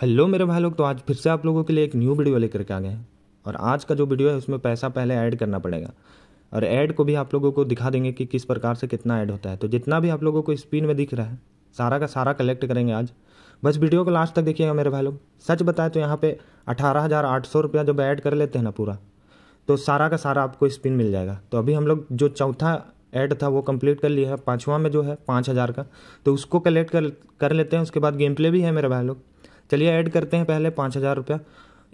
hello मेरे भाई लोग तो आज फिर से आप लोगों के लिए एक न्यू वीडियो लेकर के आ गए हैं और आज का जो वीडियो है उसमें पैसा पहले ऐड करना पड़ेगा और ऐड को भी आप लोगों को दिखा देंगे कि किस प्रकार से कितना ऐड होता है तो जितना भी आप लोगों को स्पिन में दिख रहा है सारा का सारा कलेक्ट करेंगे आज बस वीडियो को लास्ट तक देखिएगा मेरे भाई लोग सच बताए तो यहाँ पर अठारह हज़ार आठ सौ रुपया जब ऐड कर लेते हैं ना पूरा तो सारा का सारा आपको स्पिन मिल जाएगा तो अभी हम लोग जो चौथा ऐड था वो कंप्लीट कर लिया है पाँचवा में जो है पाँच हज़ार का तो उसको कलेक्ट कर कर लेते हैं उसके बाद गेम प्ले भी है मेरे भाई लोग चलिए ऐड करते हैं पहले पाँच हज़ार रुपया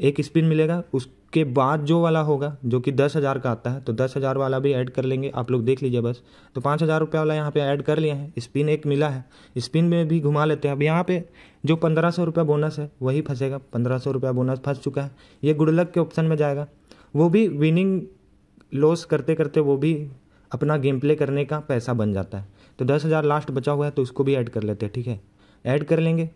एक स्पिन मिलेगा उसके बाद जो वाला होगा जो कि दस हज़ार का आता है तो दस हज़ार वाला भी ऐड कर लेंगे आप लोग देख लीजिए बस तो पाँच हज़ार रुपया वाला यहाँ पे ऐड कर लिए हैं स्पिन एक मिला है स्पिन में भी घुमा लेते हैं अब यहाँ पे जो पंद्रह सौ रुपया बोनस है वही फंसेगा पंद्रह सौ रुपया बोनस फंस चुका है ये गुडलक के ऑप्शन में जाएगा वो भी विनिंग लॉस करते करते वो भी अपना गेम प्ले करने का पैसा बन जाता है तो दस हज़ार लास्ट बचा हुआ है तो उसको भी ऐड कर लेते हैं ठीक है ऐड कर लेंगे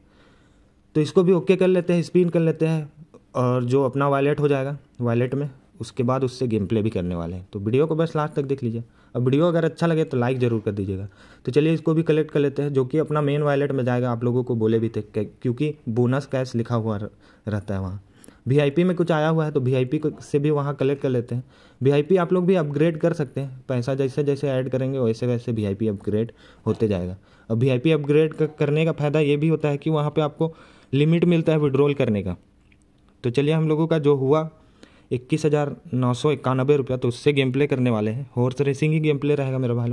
तो इसको भी ओके कर लेते हैं स्पिन कर लेते हैं और जो अपना वॉलेट हो जाएगा वॉलेट में उसके बाद उससे गेम प्ले भी करने वाले हैं तो वीडियो को बस लास्ट तक देख लीजिए अब वीडियो अगर अच्छा लगे तो लाइक ज़रूर कर दीजिएगा तो चलिए इसको भी कलेक्ट कर लेते हैं जो कि अपना मेन वॉलेट में जाएगा आप लोगों को बोले भी थे क्योंकि बोनस कैश लिखा हुआ रहता है वहाँ वी में कुछ आया हुआ है तो वी से भी वहाँ कलेक्ट कर लेते हैं वी आप लोग भी अपग्रेड कर सकते हैं पैसा जैसे जैसे ऐड करेंगे वैसे वैसे वी अपग्रेड होते जाएगा अब वी अपग्रेड करने का फ़ायदा ये भी होता है कि वहाँ पर आपको लिमिट मिलता है विड्रॉल करने का तो चलिए हम लोगों का जो हुआ इक्कीस हज़ार नौ सौ इक्यानबे रुपया तो उससे गेम प्ले करने वाले हैं हॉर्स रेसिंग ही गेम प्ले रहेगा मेरा भाई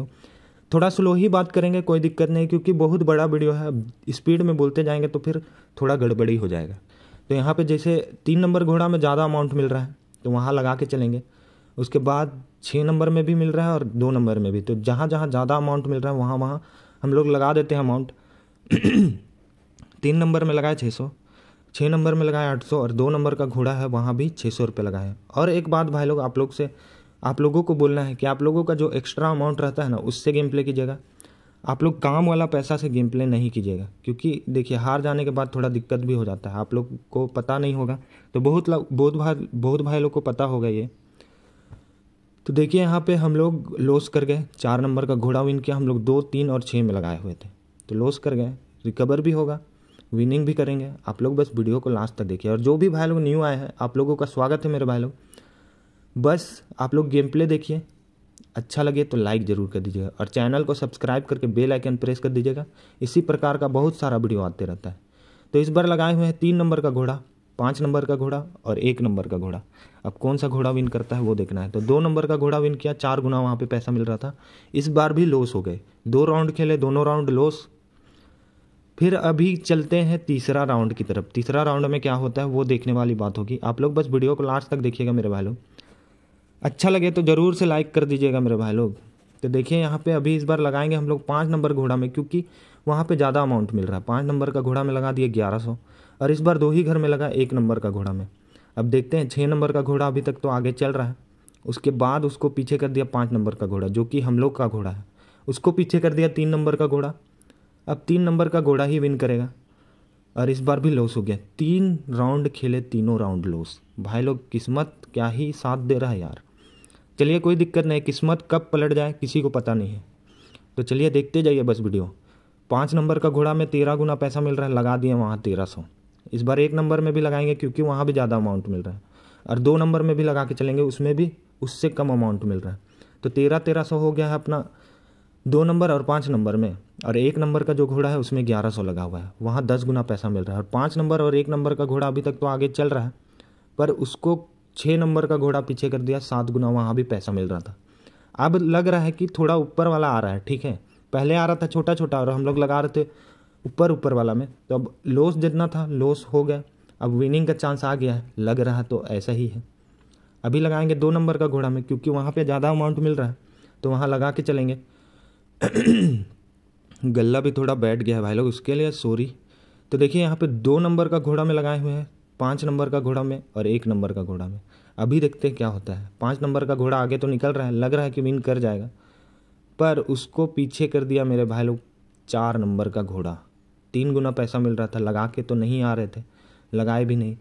थोड़ा स्लो ही बात करेंगे कोई दिक्कत नहीं क्योंकि बहुत बड़ा वीडियो है स्पीड में बोलते जाएंगे तो फिर थोड़ा गड़बड़ी हो जाएगा तो यहाँ पे जैसे तीन नंबर घोड़ा में ज़्यादा अमाउंट मिल रहा है तो वहाँ लगा के चलेंगे उसके बाद छः नंबर में भी मिल रहा है और दो नंबर में भी तो जहाँ जहाँ ज़्यादा अमाउंट मिल रहा है वहाँ वहाँ हम लोग लगा देते हैं अमाउंट तीन नंबर में लगाए छः सौ छः नंबर में लगाए आठ सौ और दो नंबर का घोड़ा है वहाँ भी छः सौ रुपये लगाए और एक बात भाई लोग आप लोग से आप लोगों को बोलना है कि आप लोगों का जो एक्स्ट्रा अमाउंट रहता है ना उससे गेम प्ले कीजिएगा आप लोग काम वाला पैसा से गेम प्ले नहीं कीजिएगा क्योंकि देखिए हार जाने के बाद थोड़ा दिक्कत भी हो जाता है आप लोग को पता नहीं होगा तो बहुत बहुत भाई बहुत भाई लोग को पता होगा ये तो देखिए यहाँ पे हम लोग लॉस कर गए चार नंबर का घोड़ा विन किया हम लोग दो तीन और छः में लगाए हुए थे तो लॉस कर गए रिकवर भी होगा विनिंग भी करेंगे आप लोग बस वीडियो को लास्ट तक देखिए और जो भी भाई लोग न्यू आए हैं आप लोगों का स्वागत है मेरे भाई लोग बस आप लोग गेम प्ले देखिए अच्छा लगे तो लाइक ज़रूर कर दीजिएगा और चैनल को सब्सक्राइब करके बेल आइकन प्रेस कर दीजिएगा इसी प्रकार का बहुत सारा वीडियो आते रहता है तो इस बार लगाए हुए हैं तीन नंबर का घोड़ा पाँच नंबर का घोड़ा और एक नंबर का घोड़ा अब कौन सा घोड़ा विन करता है वो देखना है तो दो नंबर का घोड़ा विन किया चार गुना वहाँ पे पैसा मिल रहा था इस बार भी लॉस हो गए दो राउंड खेले दोनों राउंड लॉस फिर अभी चलते हैं तीसरा राउंड की तरफ तीसरा राउंड में क्या होता है वो देखने वाली बात होगी आप लोग बस वीडियो को लास्ट तक देखिएगा मेरे भाई लोग अच्छा लगे तो ज़रूर से लाइक कर दीजिएगा मेरे भाई लोग तो देखिए यहाँ पे अभी इस बार लगाएंगे हम लोग पाँच नंबर घोड़ा में क्योंकि वहाँ पे ज़्यादा अमाउंट मिल रहा है पाँच नंबर का घोड़ा में लगा दिए ग्यारह सौ और इस बार दो ही घर में लगा एक नंबर का घोड़ा में अब देखते हैं छः नंबर का घोड़ा अभी तक तो आगे चल रहा है उसके बाद उसको पीछे कर दिया पाँच नंबर का घोड़ा जो कि हम लोग का घोड़ा है उसको पीछे कर दिया तीन नंबर का घोड़ा अब तीन नंबर का घोड़ा ही विन करेगा और इस बार भी लॉस हो गया तीन राउंड खेले तीनों राउंड लॉस भाई लोग किस्मत क्या ही साथ दे रहा है यार चलिए कोई दिक्कत नहीं किस्मत कब पलट जाए किसी को पता नहीं है तो चलिए देखते जाइए बस वीडियो पाँच नंबर का घोड़ा में तेरह गुना पैसा मिल रहा है लगा दिए वहाँ तेरह सौ इस बार एक नंबर में भी लगाएंगे क्योंकि वहाँ भी ज़्यादा अमाउंट मिल रहा है और दो नंबर में भी लगा के चलेंगे उसमें भी उससे कम अमाउंट मिल रहा है तो तेरह तेरह सौ हो गया है अपना दो नंबर और पाँच नंबर में और एक नंबर का जो घोड़ा है उसमें ग्यारह सौ लगा हुआ है वहाँ दस गुना पैसा मिल रहा है और पाँच नंबर और एक नंबर का घोड़ा अभी तक तो आगे चल रहा है पर उसको छः नंबर का घोड़ा पीछे कर दिया सात गुना वहाँ भी पैसा मिल रहा था अब लग रहा है कि थोड़ा ऊपर वाला आ रहा है ठीक है पहले आ रहा था छोटा छोटा और हम लोग लगा रहे थे ऊपर ऊपर वाला में तो अब लॉस जितना था लॉस हो गया अब विनिंग का चांस आ गया है लग रहा तो ऐसा ही है अभी लगाएंगे दो नंबर का घोड़ा में क्योंकि वहाँ पे ज़्यादा अमाउंट मिल रहा है तो वहाँ लगा के चलेंगे गला भी थोड़ा बैठ गया है भाई लोग उसके लिए सॉरी तो देखिए यहाँ पे दो नंबर का घोड़ा में लगाए हुए हैं पाँच नंबर का घोड़ा में और एक नंबर का घोड़ा में अभी देखते हैं क्या होता है पाँच नंबर का घोड़ा आगे तो निकल रहा है लग रहा है कि विन कर जाएगा पर उसको पीछे कर दिया मेरे भाई लोग चार नंबर का घोड़ा तीन गुना पैसा मिल रहा था लगा के तो नहीं आ रहे थे लगाए भी नहीं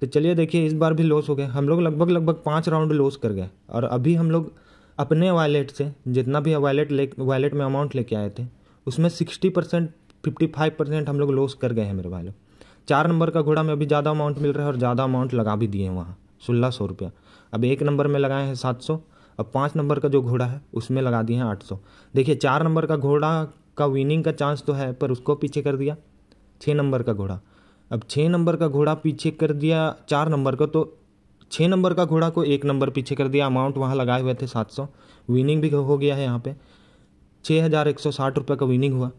तो चलिए देखिए इस बार भी लॉस हो गए हम लोग लगभग लगभग पाँच राउंड लॉस कर गए और अभी हम लोग अपने वॉलेट से जितना भी वॉलेट ले वॉलेट में अमाउंट लेके आए थे उसमें sixty percent fifty five percent हम लोग लॉस कर गए हैं मेरे भाई लोग चार नंबर का घोड़ा में अभी ज़्यादा अमाउंट मिल रहा है और ज़्यादा अमाउंट लगा भी दिए हैं वहाँ सोलह सौ रुपया अब एक नंबर में लगाए हैं सात सौ अब पाँच नंबर का जो घोड़ा है उसमें लगा दिए हैं आठ सौ देखिए चार नंबर का घोड़ा का विनिंग का चांस तो है पर उसको पीछे कर दिया छः नंबर का घोड़ा अब छः नंबर का घोड़ा पीछे कर दिया चार नंबर का तो छः नंबर का घोड़ा को एक नंबर पीछे कर दिया अमाउंट वहाँ लगाए हुए थे सात सौ विनिंग भी हो गया है यहाँ पे छः हज़ार एक सौ साठ रुपये का विनिंग हुआ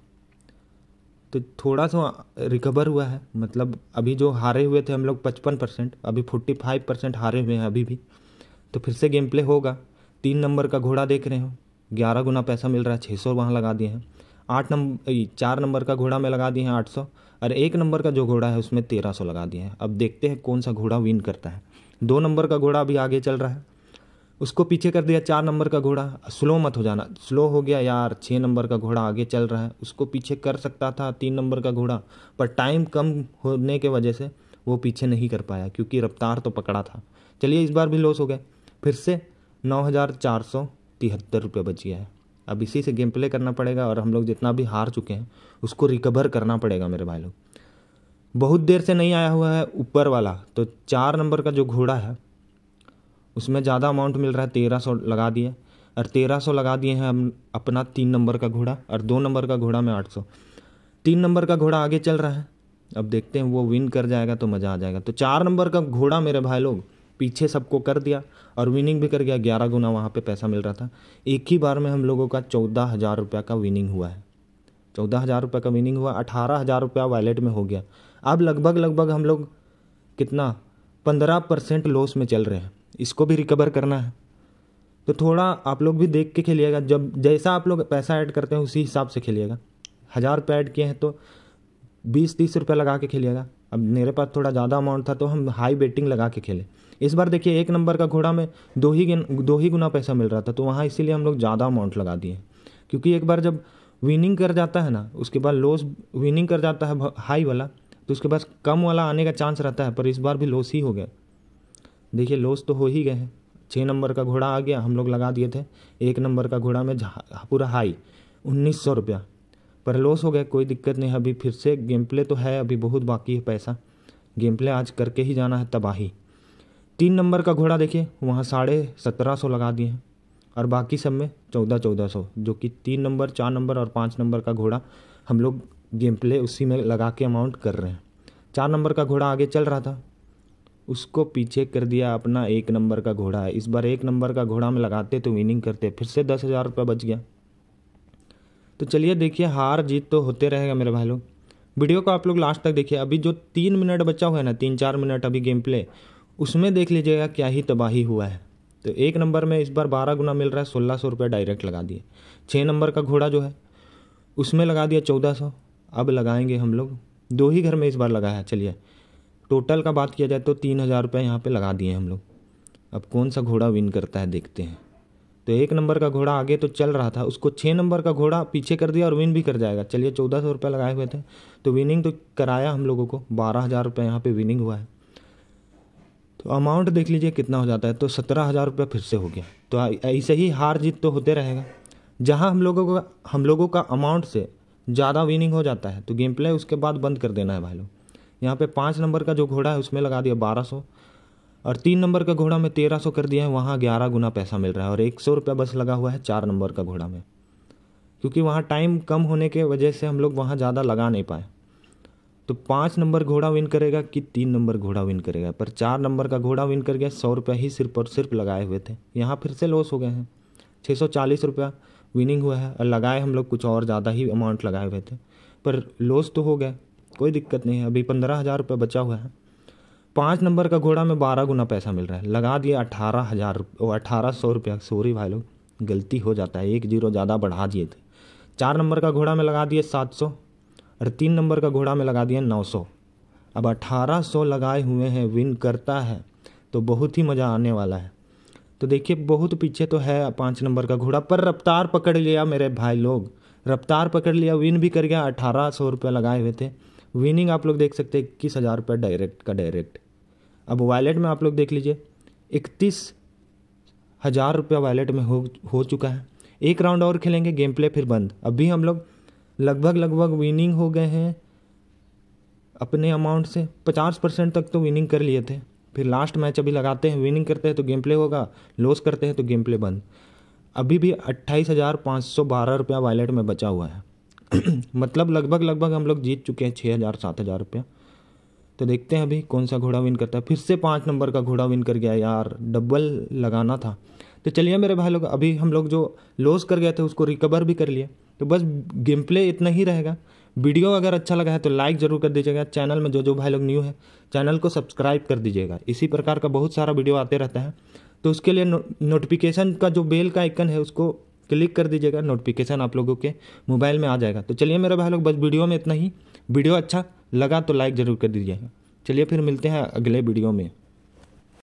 तो थोड़ा सा रिकवर हुआ है मतलब अभी जो हारे हुए थे हम लोग पचपन परसेंट अभी फोर्टी फाइव परसेंट हारे हुए हैं अभी भी तो फिर से गेम प्ले होगा तीन नंबर का घोड़ा देख रहे हो ग्यारह गुना पैसा मिल रहा है छः सौ वहाँ लगा दिए हैं आठ नंबर चार नंबर का घोड़ा में लगा दिए हैं आठ सौ और एक नंबर का जो घोड़ा है उसमें तेरह सौ लगा दिए हैं अब देखते हैं कौन सा घोड़ा विन करता है दो नंबर का घोड़ा अभी आगे चल रहा है उसको पीछे कर दिया चार नंबर का घोड़ा स्लो मत हो जाना स्लो हो गया यार छः नंबर का घोड़ा आगे चल रहा है उसको पीछे कर सकता था तीन नंबर का घोड़ा पर टाइम कम होने के वजह से वो पीछे नहीं कर पाया क्योंकि रफ्तार तो पकड़ा था चलिए इस बार भी लॉस हो गए फिर से नौ हज़ार चार सौ तिहत्तर रुपये बच गया है अब इसी से गेम प्ले करना पड़ेगा और हम लोग जितना भी हार चुके हैं उसको रिकवर करना पड़ेगा मेरे भाई लोग बहुत देर से नहीं आया हुआ है ऊपर वाला तो चार नंबर का जो घोड़ा है उसमें ज़्यादा अमाउंट मिल रहा है तेरह सौ लगा दिए और तेरह सौ लगा दिए हैं हम अपना तीन नंबर का घोड़ा और दो नंबर का घोड़ा में आठ सौ तीन नंबर का घोड़ा आगे चल रहा है अब देखते हैं वो विन कर जाएगा तो मज़ा आ जाएगा तो चार नंबर का घोड़ा मेरे भाई लोग पीछे सबको कर दिया और विनिंग भी कर गया ग्यारह गुना वहाँ पर पैसा मिल रहा था एक ही बार में हम लोगों का चौदह हज़ार रुपये का विनिंग हुआ है चौदह हज़ार रुपये का विनिंग हुआ अठारह हज़ार रुपया वैलेट में हो गया अब लगभग लगभग हम लोग कितना पंद्रह परसेंट लॉस में चल रहे हैं इसको भी रिकवर करना है तो थोड़ा आप लोग भी देख के खेलिएगा जब जैसा आप लोग पैसा ऐड करते हैं उसी हिसाब से खेलिएगा हज़ार रुपये ऐड किए हैं तो बीस तीस रुपये लगा के खेलिएगा अब मेरे पास थोड़ा ज़्यादा अमाउंट था तो हम हाई बेटिंग लगा के खेले इस बार देखिए एक नंबर का घोड़ा में दो ही दो ही गुना पैसा मिल रहा था तो वहाँ इसीलिए हम लोग ज़्यादा अमाउंट लगा दिए क्योंकि एक बार जब विनिंग कर जाता है ना उसके बाद लॉस विनिंग कर जाता है हाई वाला तो उसके पास कम वाला आने का चांस रहता है पर इस बार भी लॉस ही हो गया देखिए लॉस तो हो ही गए हैं छः नंबर का घोड़ा आ गया हम लोग लगा दिए थे एक नंबर का घोड़ा में पूरा हाई उन्नीस सौ रुपया पर लॉस हो गया कोई दिक्कत नहीं अभी फिर से गेम प्ले तो है अभी बहुत बाकी है पैसा गेम प्ले आज करके ही जाना है तबाही तीन नंबर का घोड़ा देखिए वहाँ साढ़े सत्रह सौ लगा दिए हैं और बाकी सब में चौदह चौदह सौ जो कि तीन नंबर चार नंबर और पाँच नंबर का घोड़ा हम लोग गेम प्ले उसी में लगा के अमाउंट कर रहे हैं चार नंबर का घोड़ा आगे चल रहा था उसको पीछे कर दिया अपना एक नंबर का घोड़ा है इस बार एक नंबर का घोड़ा में लगाते तो विनिंग करते फिर से दस हज़ार रुपये बच गया तो चलिए देखिए हार जीत तो होते रहेगा मेरे भाई लोग वीडियो को आप लोग लास्ट तक देखिए अभी जो तीन मिनट बचा हुआ है ना तीन चार मिनट अभी गेम प्ले उसमें देख लीजिएगा क्या ही तबाही हुआ है तो एक नंबर में इस बार बारह गुना मिल रहा है सोलह सौ रुपये डायरेक्ट लगा दिए छः नंबर का घोड़ा जो है उसमें लगा दिया चौदह सौ अब लगाएंगे हम लोग दो ही घर में इस बार लगाया चलिए टोटल का बात किया जाए तो तीन हज़ार रुपये यहाँ पर लगा दिए हम लोग अब कौन सा घोड़ा विन करता है देखते हैं तो एक नंबर का घोड़ा आगे तो चल रहा था उसको छः नंबर का घोड़ा पीछे कर दिया और विन भी कर जाएगा चलिए चौदह सौ रुपये लगाए हुए थे तो विनिंग तो कराया हम लोगों को बारह हज़ार रुपये यहाँ पर विनिंग हुआ है तो अमाउंट देख लीजिए कितना हो जाता है तो सत्रह हज़ार रुपये फिर से हो गया तो ऐसे ही हार जीत तो होते रहेगा जहाँ हम लोगों का हम लोगों का अमाउंट से ज़्यादा विनिंग हो जाता है तो गेम प्ले उसके बाद बंद कर देना है भाई लोग यहाँ पे पाँच नंबर का जो घोड़ा है उसमें लगा दिया बारह सौ और तीन नंबर का घोड़ा में तेरह सौ कर दिया है वहाँ ग्यारह गुना पैसा मिल रहा है और एक सौ रुपया बस लगा हुआ है चार नंबर का घोड़ा में क्योंकि वहाँ टाइम कम होने के वजह से हम लोग वहाँ ज़्यादा लगा नहीं पाए तो पाँच नंबर घोड़ा विन करेगा कि तीन नंबर घोड़ा विन करेगा पर चार नंबर का घोड़ा विन कर गया सौ रुपया ही सिर्फ और सिर्फ लगाए हुए थे यहाँ फिर से लॉस हो गए हैं छः सौ चालीस रुपया विनिंग हुआ है और लगाए हम लोग कुछ और ज़्यादा ही अमाउंट लगाए हुए थे पर लॉस तो हो गया कोई दिक्कत नहीं है अभी पंद्रह हज़ार रुपये बचा हुआ है पाँच नंबर का घोड़ा में बारह गुना पैसा मिल रहा है लगा दिया अठारह हज़ार अठारह सौ रुपया सॉरी भाई लोग गलती हो जाता है एक जीरो ज़्यादा बढ़ा दिए थे चार नंबर का घोड़ा में लगा दिए सात सौ और तीन नंबर का घोड़ा में लगा दिया नौ सौ अब अठारह सौ लगाए हुए हैं विन करता है तो बहुत ही मज़ा आने वाला है तो देखिए बहुत पीछे तो है पाँच नंबर का घोड़ा पर रफ्तार पकड़ लिया मेरे भाई लोग रफ्तार पकड़ लिया विन भी कर गया अठारह सौ रुपये लगाए हुए थे विनिंग आप लोग देख सकते हैं इक्कीस हज़ार रुपये डायरेक्ट का डायरेक्ट अब वैलेट में आप लोग देख लीजिए इकतीस हज़ार रुपया वॉलेट में हो हो चुका है एक राउंड और खेलेंगे गेम प्ले फिर बंद अभी हम लोग लगभग लगभग विनिंग हो गए हैं अपने अमाउंट से पचास परसेंट तक तो विनिंग कर लिए थे फिर लास्ट मैच अभी लगाते हैं विनिंग करते हैं तो गेम प्ले होगा लॉस करते हैं तो गेम प्ले बंद अभी भी अट्ठाईस हज़ार पाँच सौ बारह रुपया वॉलेट में बचा हुआ है मतलब लगभग लगभग हम लोग जीत चुके हैं छः हज़ार सात हज़ार रुपया तो देखते हैं अभी कौन सा घोड़ा विन करता है फिर से पाँच नंबर का घोड़ा विन कर गया यार डबल लगाना था तो चलिए मेरे भाई लोग अभी हम लोग जो लॉस कर गए थे उसको रिकवर भी कर लिए तो बस गेम प्ले इतना ही रहेगा वीडियो अगर अच्छा लगा है तो लाइक ज़रूर कर दीजिएगा चैनल में जो जो भाई लोग न्यू है चैनल को सब्सक्राइब कर दीजिएगा इसी प्रकार का बहुत सारा वीडियो आते रहता है तो उसके लिए नो, नोटिफिकेशन का जो बेल का आइकन है उसको क्लिक कर दीजिएगा नोटिफिकेशन आप लोगों के मोबाइल में आ जाएगा तो चलिए मेरे भाई लोग बस वीडियो में इतना ही वीडियो अच्छा लगा तो लाइक ज़रूर कर दीजिएगा चलिए फिर मिलते हैं अगले वीडियो में